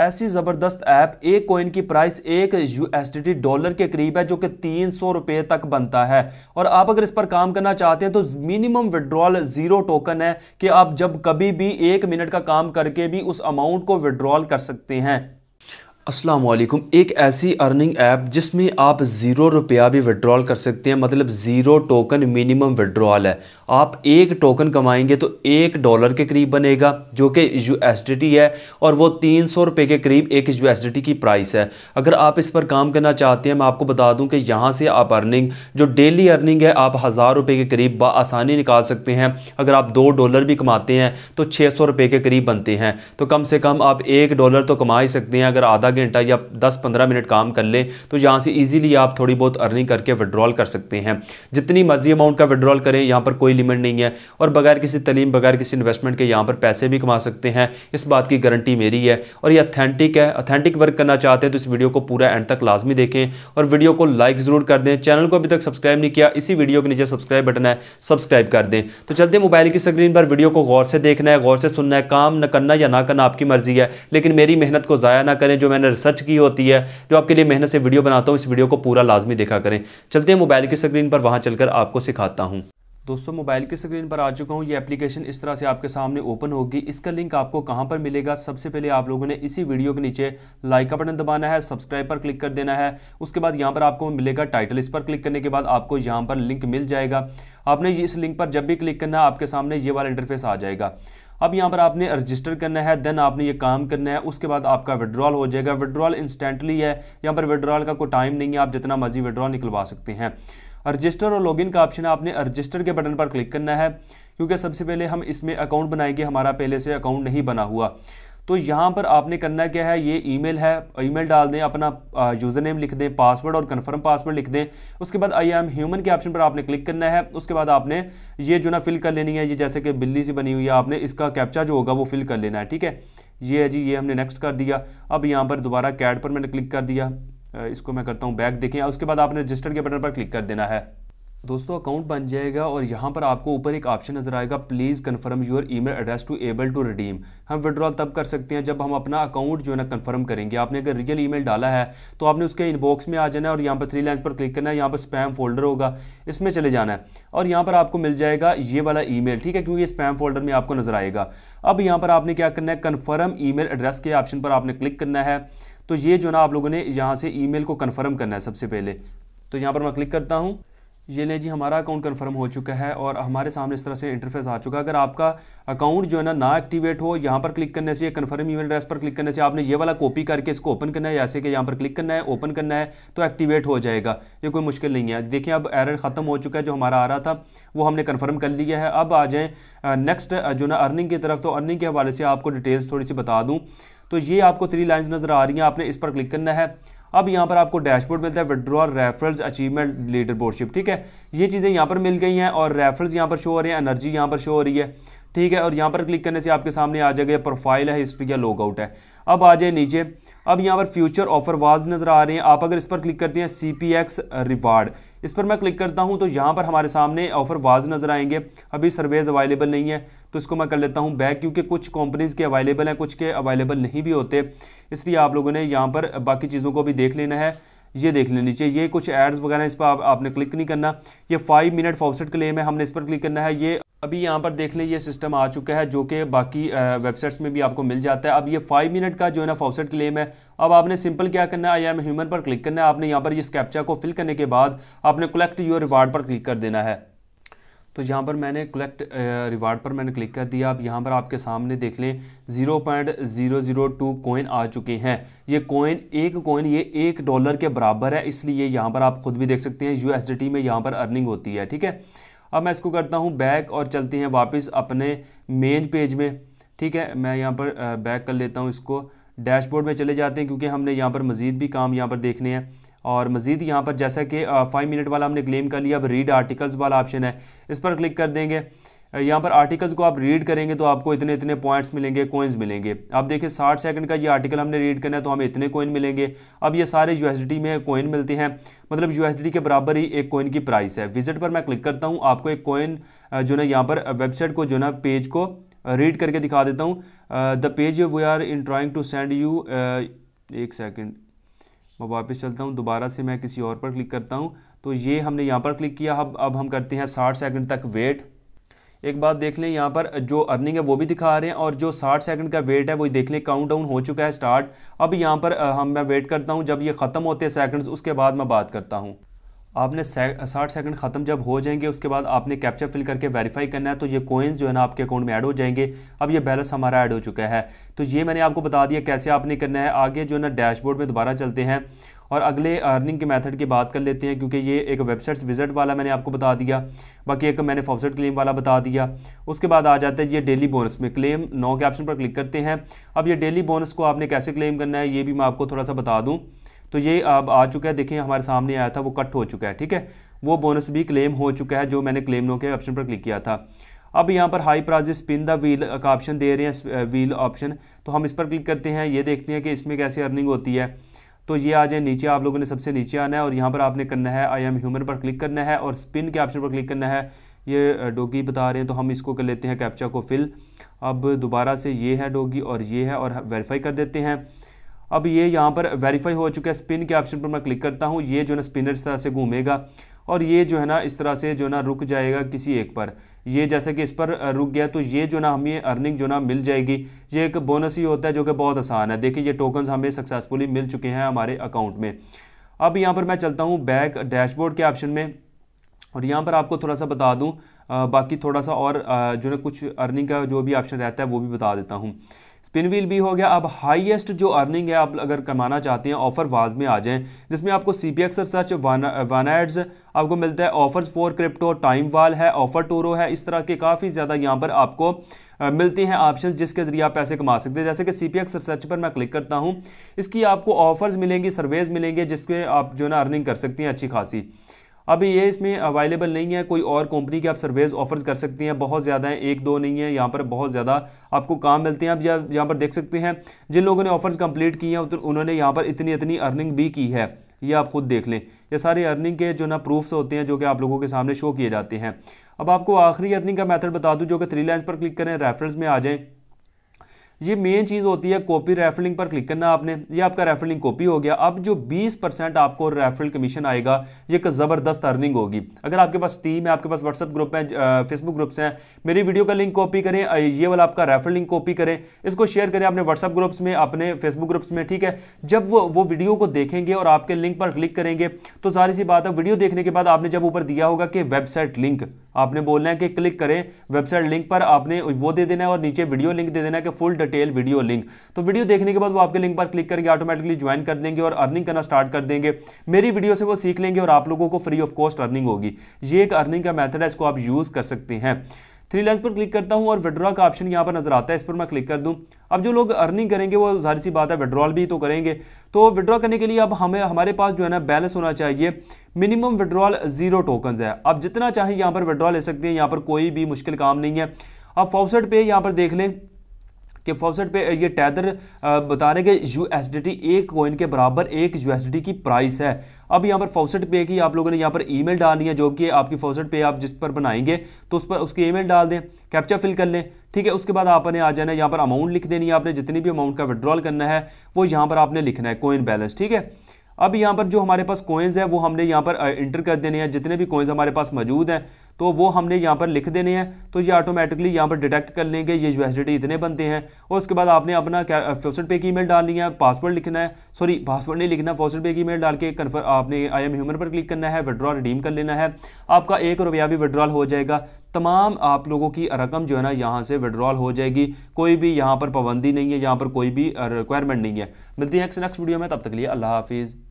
ऐसी ज़बरदस्त ऐप एक कोइन की प्राइस एक यूएसडी डॉलर के करीब है जो कि तीन सौ रुपये तक बनता है और आप अगर इस पर काम करना चाहते हैं तो मिनिमम विड्रॉल ज़ीरो टोकन है कि आप जब कभी भी एक मिनट का काम करके भी उस अमाउंट को विड्रॉल कर सकते हैं अस्सलाम वालेकुम एक ऐसी अर्निंग ऐप जिसमें आप ज़ीरो रुपया भी विड्रॉल कर सकते हैं मतलब ज़ीरो टोकन मिनिमम विड्रॉल है आप एक टोकन कमाएंगे तो एक डॉलर के करीब बनेगा जो कि यू है और वो तीन सौ रुपये के करीब एक यू की प्राइस है अगर आप इस पर काम करना चाहते हैं मैं आपको बता दूं कि यहाँ से आप अर्निंग जो डेली अर्निंग है आप हज़ार रुपये के करीब आसानी निकाल सकते हैं अगर आप दो डॉलर भी कमाते हैं तो छः सौ रुपये के करीब बनते हैं तो कम से कम आप एक डॉलर तो कमा ही सकते हैं अगर आधा घंटा या दस पंद्रह मिनट काम कर लें तो यहाँ से ईजिली आप थोड़ी बहुत अर्निंग करके विड्रॉल कर सकते हैं जितनी मर्जी अमाउंट का विड्रॉल करें यहाँ पर कोई लिमिट नहीं है और बगैर किसी तलीम बगैर किसी इन्वेस्टमेंट के यहाँ पर पैसे भी कमा सकते हैं इस बात की गारंटी मेरी है और ये अथेंटिक है अथेंटिक वर्क करना चाहते हैं तो इस वीडियो को पूरा एंड तक लाजमी देखें और वीडियो को लाइक ज़रूर कर दें चैनल को अभी तक सब्सक्राइब नहीं किया इसी वीडियो के नीचे सब्सक्राइब बटन है सब्सक्राइब कर दें तो चलते मोबाइल की स्क्रीन पर वीडियो को गौर से देखना है गौर से सुनना है काम न करना या ना करना आपकी मर्जी है लेकिन मेरी मेहनत को ज़ाया ना करें जो मैंने मैंने रिसर्च की होती है जो आपके लिए मेहनत से वीडियो बनाता हूँ इस वीडियो को पूरा लाजमी देखा करें चलते हैं मोबाइल की स्क्रीन पर वहाँ चलकर आपको सिखाता हूँ दोस्तों मोबाइल की स्क्रीन पर आ चुका हूँ ये एप्लीकेशन इस तरह से आपके सामने ओपन होगी इसका लिंक आपको कहाँ पर मिलेगा सबसे पहले आप लोगों ने इसी वीडियो के नीचे लाइक का बटन दबाना है सब्सक्राइब पर क्लिक कर देना है उसके बाद यहाँ पर आपको मिलेगा टाइटल इस पर क्लिक करने के बाद आपको यहाँ पर लिंक मिल जाएगा आपने इस लिंक पर जब भी क्लिक करना है आपके सामने ये वाला इंटरफेस आ जाएगा अब यहाँ पर आपने रजिस्टर करना है देन आपने ये काम करना है उसके बाद आपका विड्रॉल हो जाएगा विड्रॉल इंस्टेंटली है यहाँ पर विड्रॉल का कोई टाइम नहीं है आप जितना मर्जी विड्रॉल निकलवा सकते हैं रजिस्टर और लॉगिन का ऑप्शन आपने रजिस्टर के बटन पर क्लिक करना है क्योंकि सबसे पहले हम इसमें अकाउंट बनाएंगे हमारा पहले से अकाउंट नहीं बना हुआ तो यहाँ पर आपने करना क्या है ये ईमेल है ईमेल डाल दें अपना यूज़र नेम लिख दें पासवर्ड और कन्फर्म पासवर्ड लिख दें उसके बाद आई एम ह्यूमन के ऑप्शन पर आपने क्लिक करना है उसके बाद आपने ये जो ना फिल कर लेनी है ये जैसे कि बिल्ली सी बनी हुई है आपने इसका कैप्चा जो होगा वो फिल कर लेना है ठीक है ये है जी ये हमने नेक्स्ट कर दिया अब यहाँ पर दोबारा कैड पर मैंने क्लिक कर दिया इसको मैं करता हूँ बैक देखें उसके बाद आपने रजिस्टर के बटन पर क्लिक कर देना है दोस्तों अकाउंट बन जाएगा और यहाँ पर आपको ऊपर एक ऑप्शन नजर आएगा please confirm your email address to able to redeem हम विड्रॉल तब कर सकते हैं जब हम अपना अकाउंट जो है ना कन्फर्म करेंगे आपने अगर रियल ईमेल डाला है तो आपने उसके इनबॉक्स में आ जाना है और यहाँ पर थ्री लाइन्स पर क्लिक करना है यहाँ पर स्पैम फोल्डर होगा इसमें चले जाना है और यहाँ पर आपको मिल जाएगा ये वाला ई ठीक है क्योंकि स्पैम फोल्डर में आपको नजर आएगा अब यहाँ पर आपने क्या करना है कन्फर्म ई एड्रेस के ऑप्शन पर आपने क्लिक करना है तो ये जो ना आप लोगों ने यहाँ से ई को कन्फर्म करना है सबसे पहले तो यहाँ पर मैं क्लिक करता हूँ ये ले जी हमारा अकाउंट कंफर्म हो चुका है और हमारे सामने इस तरह से इंटरफेस आ चुका है अगर आपका अकाउंट जो है ना ना एक्टिवेट हो यहाँ पर क्लिक करने से कन्फर्म ईमेल एड्रेस पर क्लिक करने से आपने ये वाला कॉपी करके इसको ओपन करना है जैसे कि यहाँ पर क्लिक करना है ओपन करना है तो एक्टिवेट हो जाएगा ये कोई मुश्किल नहीं है देखिए अब एरर ख़त्म हो चुका है जो हमारा आ रहा था वो हमने कन्फर्म कर लिया है अब आ जाए नेक्स्ट जो ना अर्निंग की तरफ तो अर्निंग के हवाले से आपको डिटेल्स थोड़ी सी बता दूँ तो ये आपको थ्री लाइन्स नज़र आ रही हैं आपने इस पर क्लिक करना है अब यहाँ पर आपको डैशबोर्ड मिलता है withdraw referrals achievement leader boardship ठीक है ये चीज़ें यहाँ पर मिल गई हैं और रेफरल्स यहाँ पर शो हो रहे हैं एनर्जी यहाँ पर शो हो रही है ठीक है और यहाँ पर क्लिक करने से आपके सामने आ जाएगा प्रोफाइल है हिस्ट्री या लॉगआउट है अब आ जाए नीचे अब यहाँ पर फ्यूचर ऑफर वाज नज़र आ रहे हैं आप अगर इस पर क्लिक करते हैं सी पी एक्स रिवार्ड इस पर मैं क्लिक करता हूँ तो यहाँ पर हमारे सामने ऑफर वाज नज़र आएंगे अभी सर्वेज अवेलेबल नहीं है तो इसको मैं कर लेता हूँ बैक क्योंकि कुछ कंपनीज़ के अवेलेबल हैं कुछ के अवेलेबल नहीं भी होते इसलिए आप लोगों ने यहाँ पर बाकी चीज़ों को भी देख लेना है ये देख लेना नीचे ये कुछ एड्स वगैरह इस पर आप, आपने क्लिक नहीं करना ये फाइव मिनट फॉक्सेट क्लेम है हमने इस पर क्लिक करना है ये अभी यहाँ पर देख लें ये सिस्टम आ चुका है जो कि बाकी वेबसाइट्स में भी आपको मिल जाता है अब ये फाइव मिनट का जो है ना फॉसेट क्लेम है अब आपने सिंपल क्या करना है आई एम ह्यूमन पर क्लिक करना है आपने यहाँ पर ये स्कैप्चा को फिल करने के बाद आपने कलेक्ट योर रिवार्ड पर क्लिक कर देना है तो यहाँ पर मैंने कलेक्ट रिवार्ड पर मैंने क्लिक कर दिया अब यहाँ पर आपके सामने देख लें zero point zero zero two coin आ चुके हैं ये कोइन एक कोइन ये एक डॉलर के बराबर है इसलिए यहाँ पर आप खुद भी देख सकते हैं यू में यहाँ पर अर्निंग होती है ठीक है अब मैं इसको करता हूँ बैक और चलते हैं वापस अपने मेन पेज में ठीक है मैं यहाँ पर बैक कर लेता हूँ इसको डैशबोर्ड में चले जाते हैं क्योंकि हमने यहाँ पर मज़ीद भी काम यहाँ पर देखने हैं और मज़ीद यहाँ पर जैसा कि फ़ाइव मिनट वाला हमने क्लेम कर लिया अब रीड आर्टिकल्स वाला ऑप्शन है इस पर क्लिक कर देंगे यहाँ पर आर्टिकल्स को आप रीड करेंगे तो आपको इतने इतने पॉइंट्स मिलेंगे कोइंस मिलेंगे आप देखिए साठ सेकंड का ये आर्टिकल हमने रीड करना है तो हमें इतने कोइन मिलेंगे अब ये सारे यूएसडी में कोइन मिलते हैं मतलब यूएसडी के बराबर ही एक कोइन की प्राइस है विजिट पर मैं क्लिक करता हूँ आपको एक कोइन जो ना यहाँ पर वेबसाइट को जो ना पेज को रीड करके दिखा देता हूँ the page we are in trying to send you एक सेकेंड मैं वापस चलता हूँ दोबारा से मैं किसी और पर क्लिक करता हूँ तो ये हमने यहाँ पर क्लिक किया अब अब हम करते हैं साठ सेकंड तक वेट एक बात देख लें यहाँ पर जो अर्निंग है वो भी दिखा रहे हैं और जो 60 सेकंड का वेट है वो देख लें काउंट डाउन हो चुका है स्टार्ट अब यहाँ पर हम मैं वेट करता हूँ जब ये ख़त्म होते हैं सेकंड्स उसके बाद मैं बात करता हूँ आपने साठ सेकंड खत्म जब हो जाएंगे उसके बाद आपने कैप्चर फिल करके वेरीफाई करना है तो ये कोइंस जो है ना आपके अकाउंट में ऐड हो जाएंगे अब ये बैलेंस हमारा ऐड हो चुका है तो ये मैंने आपको बता दिया कैसे आपने करना है आगे जो है ना डैशबोर्ड में दोबारा चलते हैं और अगले अर्निंग के मेथड की बात कर लेते हैं क्योंकि ये एक वेबसाइट्स विजिट वाला मैंने आपको बता दिया बाकी एक मैंने फॉफसेट क्लेम वाला बता दिया उसके बाद आ जाता है ये डेली बोनस में क्लेम नौ के ऑप्शन पर क्लिक करते हैं अब ये डेली बोनस को आपने कैसे क्लेम करना है ये भी मैं आपको थोड़ा सा बता दूँ तो ये अब आ चुका है देखिए हमारे सामने आया था वो कट हो चुका है ठीक है वो बोनस भी क्लेम हो चुका है जो मैंने क्लेम नो के ऑप्शन पर क्लिक किया था अब यहाँ पर high prize spin the wheel का ऑप्शन दे रहे हैं व्हील ऑप्शन तो हम इस पर क्लिक करते हैं ये देखते हैं कि इसमें कैसे अर्निंग होती है तो ये आ जाए नीचे आप लोगों ने सबसे नीचे आना है और यहाँ पर आपने करना है आई एम ह्यूमन पर क्लिक करना है और स्पिन के ऑप्शन पर क्लिक करना है ये डोगी बता रहे हैं तो हम इसको कर लेते हैं कैप्चा को फिल अब दोबारा से ये है डोगी और ये है और वेरीफाई कर देते हैं अब ये यहाँ पर वेरीफाई हो चुका है स्पिन के ऑप्शन पर मैं क्लिक करता हूँ ये जो है ना स्पिनर इस तरह से घूमेगा और ये जो है ना इस तरह से जो है ना रुक जाएगा किसी एक पर ये जैसे कि इस पर रुक गया तो ये जो ना हमें अर्निंग जो ना मिल जाएगी ये एक बोनस ही होता है जो कि बहुत आसान है देखिए ये टोकन्स हमें सक्सेसफुली मिल चुके हैं हमारे अकाउंट में अब यहाँ पर मैं चलता हूँ बैक डैशबोर्ड के ऑप्शन में और यहाँ पर आपको थोड़ा सा बता दूँ बाकी थोड़ा सा और जो ना कुछ अर्निंग का जो भी ऑप्शन रहता है वो भी बता देता हूँ स्पिन व्हील भी हो गया अब हाईएस्ट जो अर्निंग है आप अगर कमाना चाहते हैं ऑफर वाज में आ जाएं जिसमें आपको C P X search one ads आपको मिलता है ऑफर्स फॉर क्रिप्टो टाइम वाल है ऑफर टोरो है इस तरह के काफ़ी ज़्यादा यहाँ पर आपको मिलते हैं ऑप्शंस जिसके ज़रिए आप पैसे कमा सकते हैं जैसे कि सी पी एक्स सर्च पर मैं क्लिक करता हूँ इसकी आपको ऑफर्स मिलेंगी सर्वेज मिलेंगे जिसके आप जो है ना अर्निंग कर सकती हैं अच्छी खासी अभी ये इसमें अवेलेबल नहीं है कोई और कंपनी की आप सर्वेज ऑफर्स कर सकती हैं बहुत ज़्यादा हैं एक दो नहीं है यहाँ पर बहुत ज़्यादा आपको काम मिलते हैं आप यहाँ पर देख सकते हैं जिन लोगों ने ऑफर्स कंप्लीट किए हैं तो उन्होंने यहाँ पर इतनी इतनी अर्निंग भी की है ये आप खुद देख लें ये सारे अर्निंग के जो ना प्रूफ्स होते हैं जो कि आप लोगों के सामने शो किए जाते हैं अब आपको आखिरी अर्निंग का मेथड बता दूं जो कि थ्री लाइन्स पर क्लिक करें रेफरेंस में आ जाएं ये मेन चीज़ होती है कॉपी रेफर लिंक पर क्लिक करना आपने ये आपका रेफर कॉपी हो गया अब जो 20 परसेंट आपको रेफरल कमीशन आएगा ये एक ज़बरदस्त अर्निंग होगी अगर आपके पास टीम है आपके पास व्हाट्सअप ग्रुप है फेसबुक ग्रुप्स हैं मेरी वीडियो का लिंक कॉपी करें ये वाला आपका रेफर लिंक कॉपी करें इसको शेयर करें अपने व्हाट्सअप ग्रुप्स में अपने फेसबुक ग्रुप्स में ठीक है जब वो वो वीडियो को देखेंगे और आपके लिंक पर क्लिक करेंगे तो सारी सी बात है वीडियो देखने के बाद आपने जब ऊपर दिया होगा कि वेबसाइट लिंक आपने बोलना है कि क्लिक करें वेबसाइट लिंक पर आपने वो दे देना है और नीचे वीडियो लिंक दे देना है कि फुल डिटेल वीडियो लिंक तो वीडियो देखने के बाद वो आपके लिंक पर क्लिक करके ऑटोमेटिकली ज्वाइन कर लेंगे और अर्निंग करना स्टार्ट कर देंगे मेरी वीडियो से वो सीख लेंगे और आप लोगों को फ्री ऑफ कॉस्ट अर्निंग होगी ये एक अर्निंग का मैथड है इसको आप यूज़ कर सकते हैं थ्री लाइन्स पर क्लिक करता हूं और विड्रॉ का ऑप्शन यहां पर नजर आता है इस पर मैं क्लिक कर दूं अब जो लोग अर्निंग करेंगे वो जाहिर सी बात है विड्रॉल भी तो करेंगे तो विड्रॉ करने के लिए अब हमें हमारे पास जो है ना बैलेंस होना चाहिए मिनिमम विड्रॉल जीरो टोकन्स है आप जितना चाहें यहां पर विड्रॉ ले सकते हैं यहाँ पर कोई भी मुश्किल काम नहीं है आप फाउसेट पे यहाँ पर देख लें कि फॉसेट पे ये टैदर बता रहे हैं कि यू एस डी टी एक कोइन के बराबर एक यू एस डी टी की प्राइस है अब यहाँ पर फॉसेट पे की आप लोगों ने यहाँ पर ईमेल डालनी है जो कि आपकी फॉसेट पे आप जिस पर बनाएंगे तो उस पर उसकी ईमेल डाल दें कैप्चा फिल कर लें ठीक है उसके बाद आपने आ जाना है यहाँ पर अमाउंट लिख देनी है आपने जितनी भी अमाउंट का विड्रॉल करना है वो यहाँ पर आपने लिखना है कोइन बैलेंस ठीक है अब यहाँ पर जो हमारे पास कोइंस है वो हमने यहाँ पर इंटर कर देने हैं जितने भी कोइंस हमारे पास मौजूद हैं तो वो हमने यहाँ पर लिख देने हैं तो ये ऑटोमेटिकली यहाँ पर डिटेक्ट कर लेंगे ये यूएसडीटी इतने बनते हैं और उसके बाद आपने अपना क्या फोसेट पे की ईमेल डालनी है पासवर्ड लिखना है सॉरी पासवर्ड नहीं लिखना फोसट पे की ईमेल डाल के कन्फर्म आपने आई एम ह्यूमन पर क्लिक करना है विड्रॉ रिडीम कर लेना है आपका एक रुपया भी विड्रॉल हो जाएगा तमाम आप लोगों की रकम जो है ना यहाँ से विड्रॉल हो जाएगी कोई भी यहाँ पर पाबंदी नहीं है यहाँ पर कोई भी रिक्वायरमेंट नहीं है मिलती है नेक्स्ट वीडियो में तब तक लिए अल्लाह हाफिज़